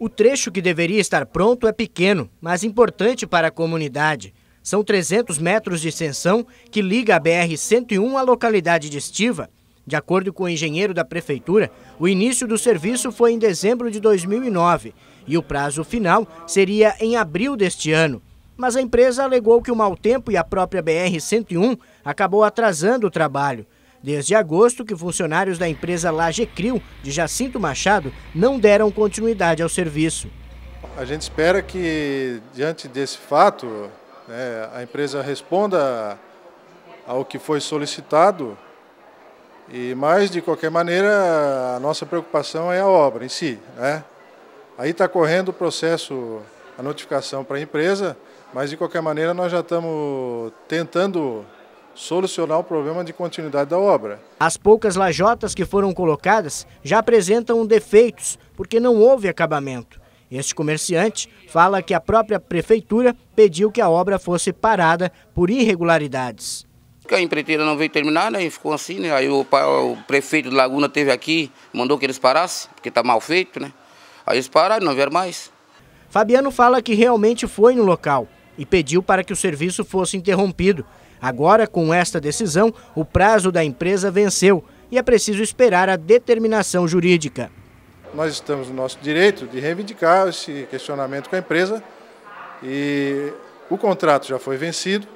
O trecho que deveria estar pronto é pequeno, mas importante para a comunidade. São 300 metros de extensão que liga a BR-101 à localidade de Estiva. De acordo com o engenheiro da prefeitura, o início do serviço foi em dezembro de 2009 e o prazo final seria em abril deste ano. Mas a empresa alegou que o mau tempo e a própria BR-101 acabou atrasando o trabalho. Desde agosto que funcionários da empresa Lagecril, de Jacinto Machado, não deram continuidade ao serviço. A gente espera que, diante desse fato, né, a empresa responda ao que foi solicitado, e mas, de qualquer maneira, a nossa preocupação é a obra em si. Né? Aí está correndo o processo, a notificação para a empresa, mas, de qualquer maneira, nós já estamos tentando solucionar o problema de continuidade da obra. As poucas lajotas que foram colocadas já apresentam defeitos, porque não houve acabamento. Este comerciante fala que a própria prefeitura pediu que a obra fosse parada por irregularidades. A empreiteira não veio terminar, né? E ficou assim, né? Aí o, o prefeito de Laguna teve aqui, mandou que eles parassem, porque está mal feito, né? Aí eles pararam, não vieram mais. Fabiano fala que realmente foi no local e pediu para que o serviço fosse interrompido, Agora, com esta decisão, o prazo da empresa venceu e é preciso esperar a determinação jurídica. Nós estamos no nosso direito de reivindicar esse questionamento com a empresa e o contrato já foi vencido.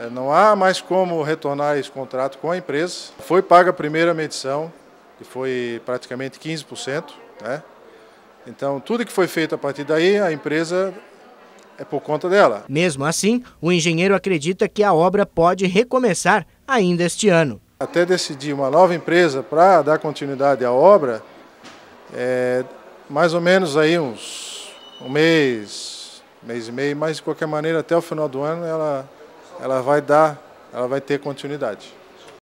É, não há mais como retornar esse contrato com a empresa. Foi paga a primeira medição, que foi praticamente 15%. Né? Então, tudo que foi feito a partir daí, a empresa é por conta dela. Mesmo assim, o engenheiro acredita que a obra pode recomeçar ainda este ano. Até decidir uma nova empresa para dar continuidade à obra, é, mais ou menos aí uns um mês, mês e meio, mas de qualquer maneira até o final do ano ela, ela vai dar, ela vai ter continuidade.